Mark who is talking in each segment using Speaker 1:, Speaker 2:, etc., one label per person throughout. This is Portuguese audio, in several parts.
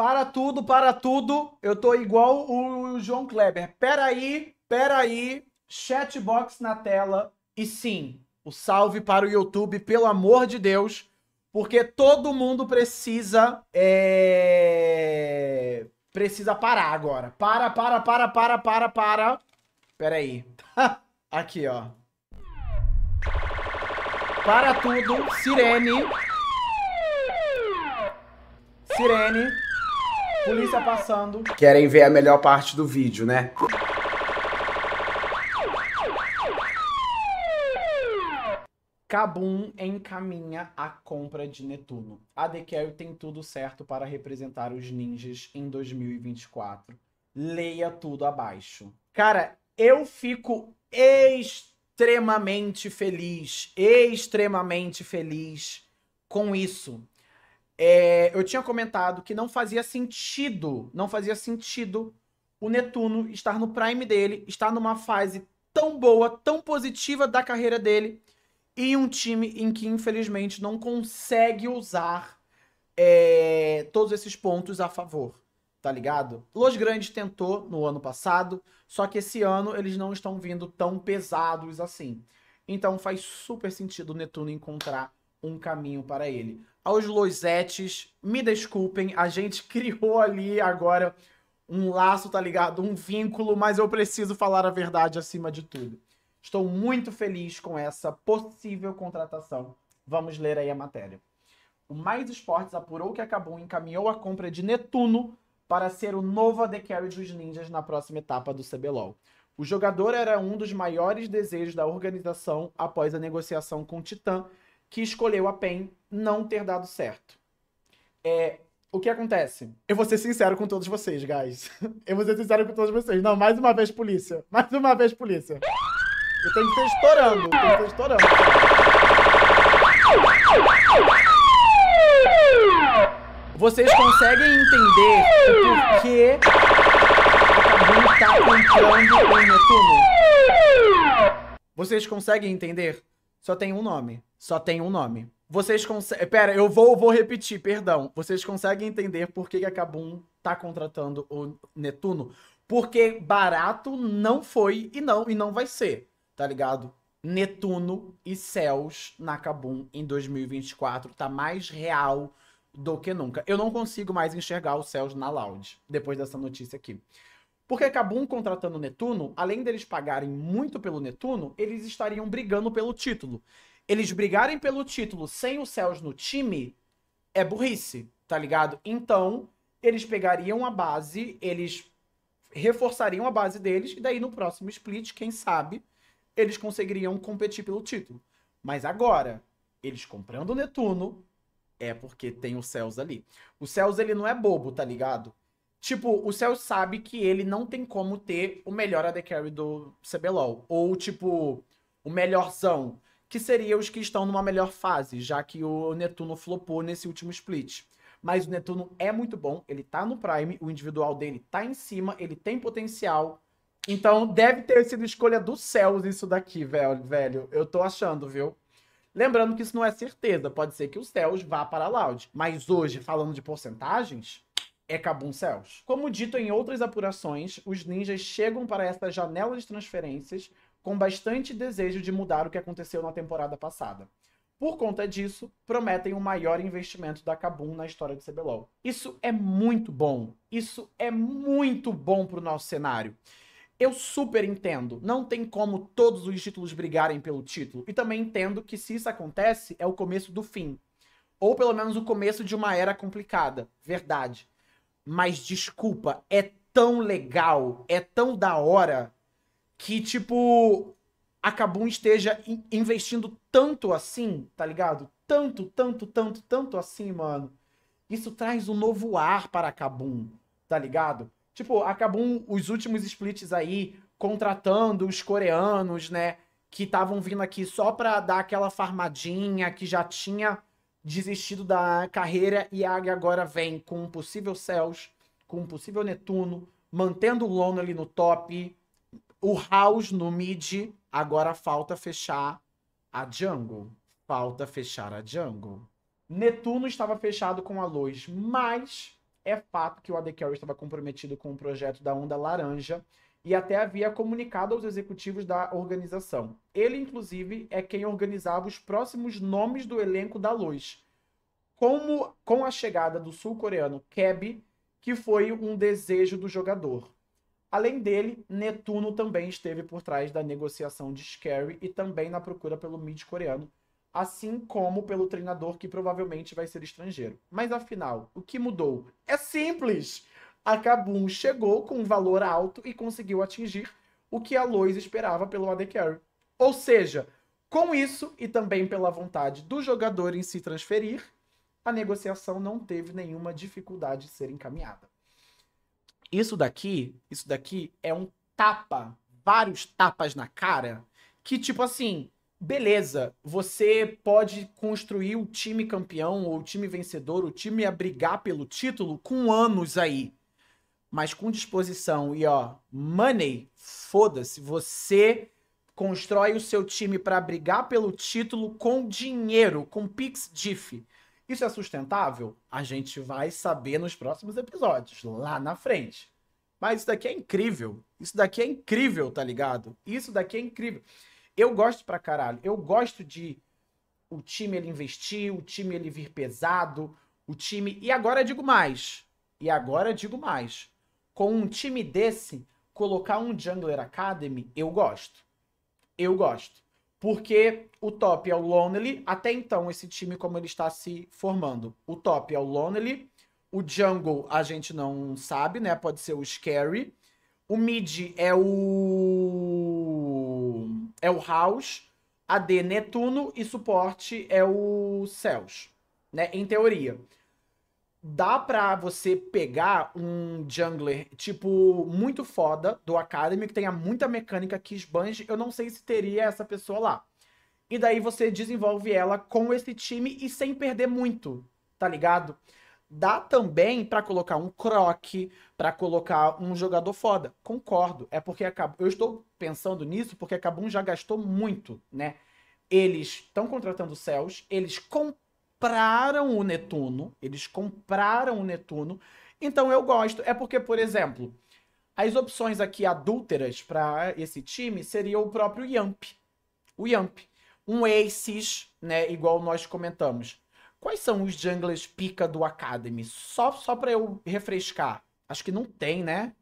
Speaker 1: Para tudo, para tudo. Eu tô igual o João Kleber. Peraí, peraí. Chatbox na tela. E sim, o salve para o YouTube, pelo amor de Deus. Porque todo mundo precisa. É... Precisa parar agora. Para, para, para, para, para, para. Peraí. Aqui, ó. Para tudo, sirene. Sirene. Polícia passando. Querem ver a melhor parte do vídeo, né? Kabum encaminha a compra de Netuno. A The Carry tem tudo certo para representar os ninjas em 2024. Leia tudo abaixo. Cara, eu fico extremamente feliz, extremamente feliz com isso. É, eu tinha comentado que não fazia sentido, não fazia sentido o Netuno estar no prime dele, estar numa fase tão boa, tão positiva da carreira dele, e um time em que, infelizmente, não consegue usar é, todos esses pontos a favor, tá ligado? Los Grandes tentou no ano passado, só que esse ano eles não estão vindo tão pesados assim. Então faz super sentido o Netuno encontrar um caminho para ele. Aos Loisetes, me desculpem, a gente criou ali agora um laço, tá ligado? Um vínculo, mas eu preciso falar a verdade acima de tudo. Estou muito feliz com essa possível contratação. Vamos ler aí a matéria. O Mais Esportes apurou que acabou encaminhou a compra de Netuno para ser o novo AD Carry dos Ninjas na próxima etapa do CBLOL. O jogador era um dos maiores desejos da organização após a negociação com o Titã, que escolheu a PEN não ter dado certo. É, o que acontece? Eu vou ser sincero com todos vocês, guys. Eu vou ser sincero com todos vocês. Não, mais uma vez, polícia. Mais uma vez, polícia. Eu tenho que ser estourando. Eu tenho que ser estourando. Vocês conseguem entender por que a tá comprando o Netuno? Vocês conseguem entender? Só tem um nome. Só tem um nome. Vocês conseguem. Pera, eu vou, vou repetir, perdão. Vocês conseguem entender por que, que a Kabum tá contratando o Netuno? Porque barato não foi e não, e não vai ser, tá ligado? Netuno e Céus na Kabum em 2024 tá mais real do que nunca. Eu não consigo mais enxergar os Céus na Loud, depois dessa notícia aqui. Porque Kabum contratando o Netuno, além deles pagarem muito pelo Netuno, eles estariam brigando pelo título eles brigarem pelo título sem o Céus no time é burrice, tá ligado? Então, eles pegariam a base, eles reforçariam a base deles, e daí no próximo split, quem sabe, eles conseguiriam competir pelo título. Mas agora, eles comprando o Netuno, é porque tem o Céus ali. O Céus, ele não é bobo, tá ligado? Tipo, o Céus sabe que ele não tem como ter o melhor AD Carry do CBLOL. Ou, tipo, o melhorzão que seriam os que estão numa melhor fase, já que o Netuno flopou nesse último split. Mas o Netuno é muito bom, ele tá no prime, o individual dele tá em cima, ele tem potencial. Então deve ter sido escolha do céus isso daqui, velho, velho. Eu tô achando, viu? Lembrando que isso não é certeza, pode ser que o Céus vá para a Loud. Mas hoje, falando de porcentagens, é cabum Céus. Como dito em outras apurações, os ninjas chegam para essa janela de transferências com bastante desejo de mudar o que aconteceu na temporada passada. Por conta disso, prometem o um maior investimento da Kabum na história do CBLOL. Isso é muito bom. Isso é muito bom pro nosso cenário. Eu super entendo. Não tem como todos os títulos brigarem pelo título. E também entendo que se isso acontece, é o começo do fim. Ou pelo menos o começo de uma era complicada. Verdade. Mas desculpa, é tão legal, é tão da hora que, tipo, a Kabum esteja investindo tanto assim, tá ligado? Tanto, tanto, tanto, tanto assim, mano. Isso traz um novo ar para a Kabum, tá ligado? Tipo, a Kabum, os últimos splits aí, contratando os coreanos, né? Que estavam vindo aqui só pra dar aquela farmadinha, que já tinha desistido da carreira e a Águia agora vem com um possível Céus, com um possível Netuno, mantendo o Lono ali no top, o house no mid, agora falta fechar a jungle. Falta fechar a jungle. Netuno estava fechado com a luz, mas é fato que o AD Carry estava comprometido com o projeto da Onda Laranja e até havia comunicado aos executivos da organização. Ele, inclusive, é quem organizava os próximos nomes do elenco da Luz. Como com a chegada do sul-coreano Keb, que foi um desejo do jogador. Além dele, Netuno também esteve por trás da negociação de Scarry e também na procura pelo mid coreano, assim como pelo treinador que provavelmente vai ser estrangeiro. Mas afinal, o que mudou? É simples! A Kabum chegou com um valor alto e conseguiu atingir o que a Lois esperava pelo AD Carry. Ou seja, com isso e também pela vontade do jogador em se transferir, a negociação não teve nenhuma dificuldade de ser encaminhada. Isso daqui, isso daqui é um tapa, vários tapas na cara, que tipo assim, beleza, você pode construir o time campeão ou o time vencedor, o time a brigar pelo título com anos aí. Mas com disposição e ó, money, foda-se, você constrói o seu time para brigar pelo título com dinheiro, com Pix Diff. Isso é sustentável? A gente vai saber nos próximos episódios, lá na frente. Mas isso daqui é incrível. Isso daqui é incrível, tá ligado? Isso daqui é incrível. Eu gosto pra caralho. Eu gosto de o time ele investir, o time ele vir pesado, o time. E agora digo mais. E agora digo mais. Com um time desse, colocar um Jungler Academy, eu gosto. Eu gosto porque o top é o Lonely, até então esse time como ele está se formando. O top é o Lonely, o jungle a gente não sabe, né? Pode ser o Scary. O mid é o é o House, AD Netuno e suporte é o Céus, né? Em teoria dá pra você pegar um jungler, tipo, muito foda do Academy, que tenha muita mecânica que esbanje. Eu não sei se teria essa pessoa lá. E daí você desenvolve ela com esse time e sem perder muito, tá ligado? Dá também para colocar um croc, para colocar um jogador foda. Concordo. É porque acabou. Eu estou pensando nisso porque a Kabum já gastou muito, né? Eles estão contratando céus, eles compraram compraram o Netuno. Eles compraram o Netuno. Então eu gosto. É porque, por exemplo, as opções aqui adúlteras para esse time seria o próprio Yamp. O Yamp. Um Aces, né? Igual nós comentamos. Quais são os junglers pica do Academy? Só, só para eu refrescar. Acho que não tem, né?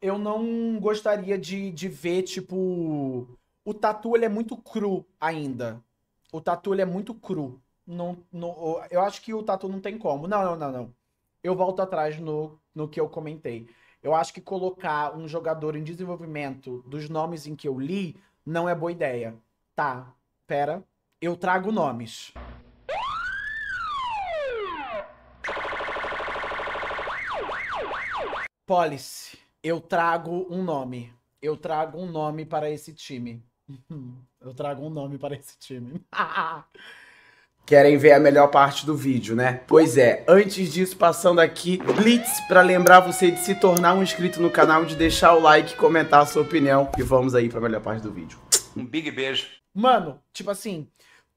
Speaker 1: Eu não gostaria de, de ver, tipo. O Tatu ele é muito cru ainda. O Tatu ele é muito cru. Não, não, eu acho que o Tatu não tem como. Não, não, não, não. Eu volto atrás no, no que eu comentei. Eu acho que colocar um jogador em desenvolvimento dos nomes em que eu li não é boa ideia. Tá, pera. Eu trago nomes. Policy. Eu trago um nome. Eu trago um nome para esse time. Eu trago um nome para esse time. querem ver a melhor parte do vídeo, né? Pois é, antes disso, passando aqui, Blitz para lembrar você de se tornar um inscrito no canal, de deixar o like, comentar a sua opinião e vamos aí para a melhor parte do vídeo. Um big beijo. Mano, tipo assim,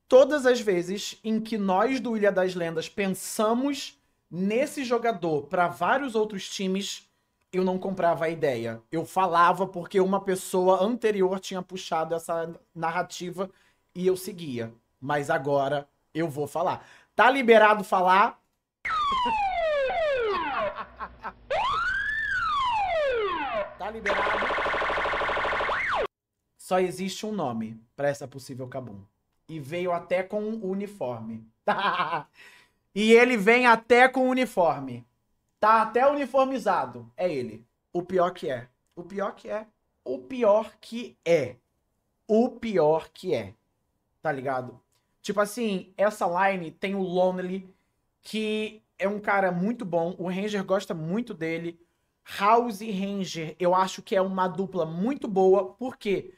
Speaker 1: todas as vezes em que nós do Ilha das Lendas pensamos nesse jogador para vários outros times, eu não comprava a ideia. Eu falava porque uma pessoa anterior tinha puxado essa narrativa e eu seguia. Mas agora eu vou falar. Tá liberado falar? tá liberado? Só existe um nome para essa possível cabum. E veio até com um uniforme. e ele vem até com uniforme. Tá até uniformizado. É ele. O pior que é. O pior que é. O pior que é. O pior que é. Tá ligado? Tipo assim, essa line tem o Lonely, que é um cara muito bom. O Ranger gosta muito dele. House e Ranger, eu acho que é uma dupla muito boa, porque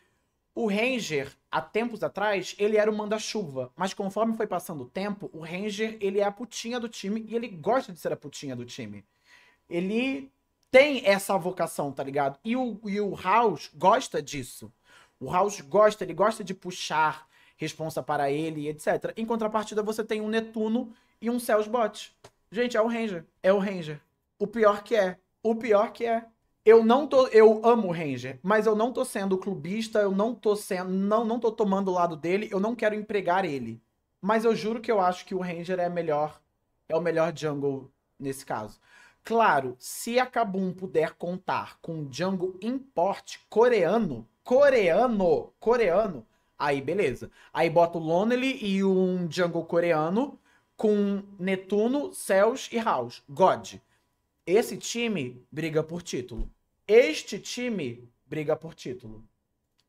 Speaker 1: o Ranger, há tempos atrás, ele era o manda-chuva. Mas conforme foi passando o tempo, o Ranger, ele é a putinha do time e ele gosta de ser a putinha do time. Ele tem essa vocação, tá ligado? E o, e o House gosta disso. O House gosta, ele gosta de puxar, responsa para ele, etc. Em contrapartida, você tem um Netuno e um Celsbot. Gente, é o Ranger. É o Ranger. O pior que é. O pior que é. Eu não tô. Eu amo o Ranger, mas eu não tô sendo clubista, eu não tô sendo. Não, não tô tomando o lado dele, eu não quero empregar ele. Mas eu juro que eu acho que o Ranger é melhor. É o melhor jungle nesse caso. Claro, se a Kabum puder contar com Jungle import coreano, coreano, coreano, Aí, beleza. Aí bota o Lonely e um jungle coreano com Netuno, Céus e House. God. Esse time briga por título. Este time briga por título.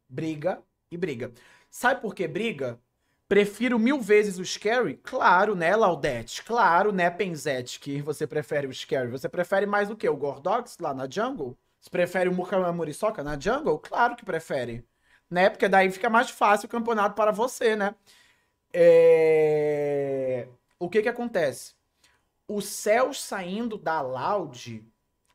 Speaker 1: Briga e briga. Sabe por que briga? Prefiro mil vezes o Scary? Claro, né, Laudete? Claro, né, Penzete, que você prefere o Scary. Você prefere mais o que? O Gordox lá na jungle? Você prefere o Mukamamuriçoca na jungle? Claro que prefere né? Porque daí fica mais fácil o campeonato para você, né? É... O que que acontece? O Céu saindo da Loud,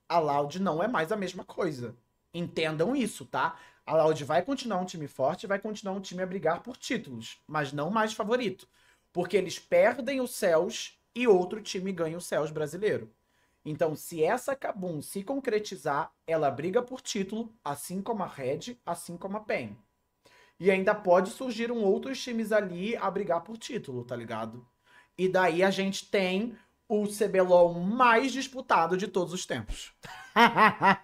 Speaker 1: a Loud não é mais a mesma coisa. Entendam isso, tá? A Loud vai continuar um time forte, vai continuar um time a brigar por títulos, mas não mais favorito. Porque eles perdem o Céus e outro time ganha o Céus brasileiro. Então, se essa Kabum se concretizar, ela briga por título, assim como a Red, assim como a PEN. E ainda pode surgir um outros times ali a brigar por título, tá ligado? E daí a gente tem o CBLOL mais disputado de todos os tempos.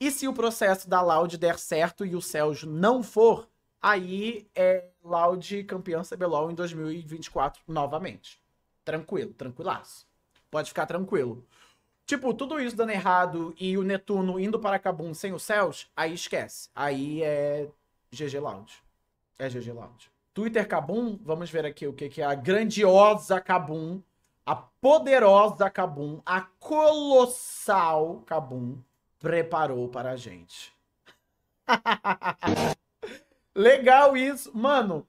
Speaker 1: e se o processo da Loud der certo e o Celso não for, aí é Loud campeã CBLOL em 2024 novamente. Tranquilo, tranquilaço. Pode ficar tranquilo. Tipo, tudo isso dando errado e o Netuno indo para Cabum sem o Celso, aí esquece. Aí é GG Lounge. É GG Lounge. Twitter Kabum, vamos ver aqui o que, que é a grandiosa Kabum, a poderosa Kabum, a colossal Kabum preparou para a gente. Legal isso. Mano,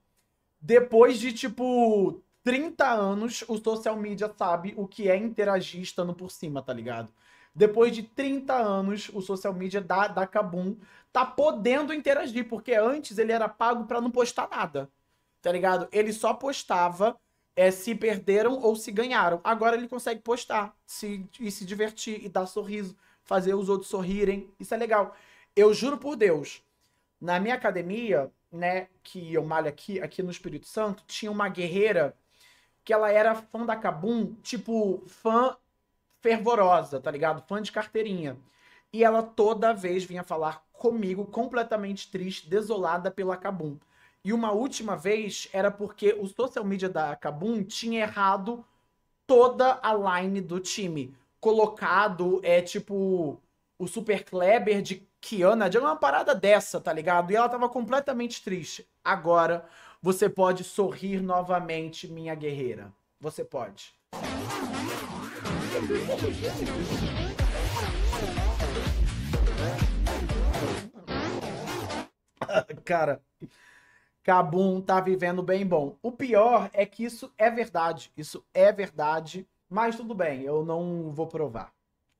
Speaker 1: depois de tipo 30 anos, o social media sabe o que é interagir estando por cima, tá ligado? depois de 30 anos, o social media da, da Kabum tá podendo interagir, porque antes ele era pago para não postar nada, tá ligado? Ele só postava é, se perderam ou se ganharam. Agora ele consegue postar se, e se divertir e dar sorriso, fazer os outros sorrirem. Isso é legal. Eu juro por Deus, na minha academia, né, que eu malho aqui, aqui no Espírito Santo, tinha uma guerreira que ela era fã da Kabum, tipo, fã fervorosa, tá ligado? Fã de carteirinha. E ela toda vez vinha falar comigo, completamente triste, desolada pela Kabum. E uma última vez era porque o social media da Kabum tinha errado toda a line do time. Colocado, é tipo, o Super Kleber de Kiana, de uma parada dessa, tá ligado? E ela tava completamente triste. Agora você pode sorrir novamente, minha guerreira. Você pode. Cara, Cabum tá vivendo bem bom. O pior é que isso é verdade. Isso é verdade. Mas tudo bem, eu não vou provar.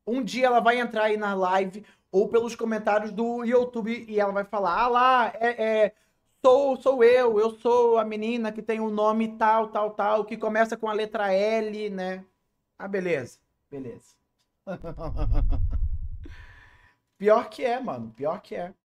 Speaker 1: Um dia ela vai entrar aí na live ou pelos comentários do YouTube e ela vai falar: Ah lá, é, é sou, sou eu, eu sou a menina que tem o um nome tal, tal, tal, que começa com a letra L, né? Ah, beleza. Beleza. Pior que é, mano. Pior que é.